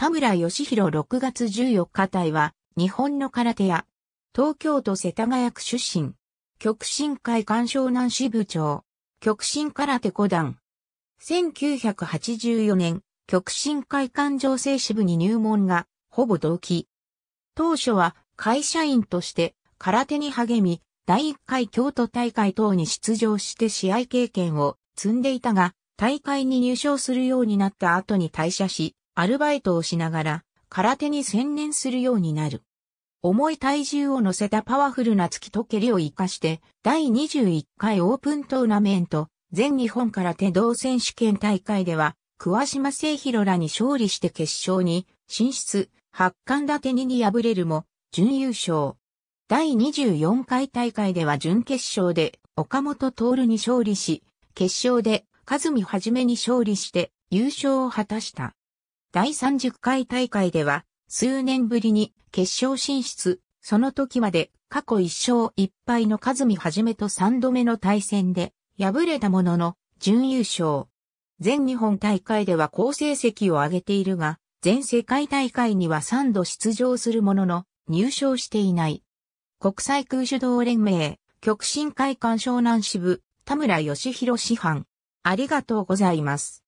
田村義弘6月14日隊は、日本の空手屋、東京都世田谷区出身、極真会鑑賞南支部長、極真空手古段。1984年、極真会館情勢支部に入門が、ほぼ同期。当初は会社員として空手に励み、第1回京都大会等に出場して試合経験を積んでいたが、大会に入賞するようになった後に退社し、アルバイトをしながら空手に専念するようになる。重い体重を乗せたパワフルな突きと蹴りを活かして、第21回オープントーナメント、全日本空手道選手権大会では、桑島聖弘らに勝利して決勝に進出、八冠立てにに敗れるも、準優勝。第24回大会では準決勝で岡本徹に勝利し、決勝で和美はじめに勝利して優勝を果たした。第30回大会では、数年ぶりに決勝進出、その時まで過去1勝1敗の和美はじめと3度目の対戦で敗れたものの準優勝。全日本大会では好成績を上げているが、全世界大会には3度出場するものの入賞していない。国際空手道連盟、極真会館湘南支部、田村義弘師範。ありがとうございます。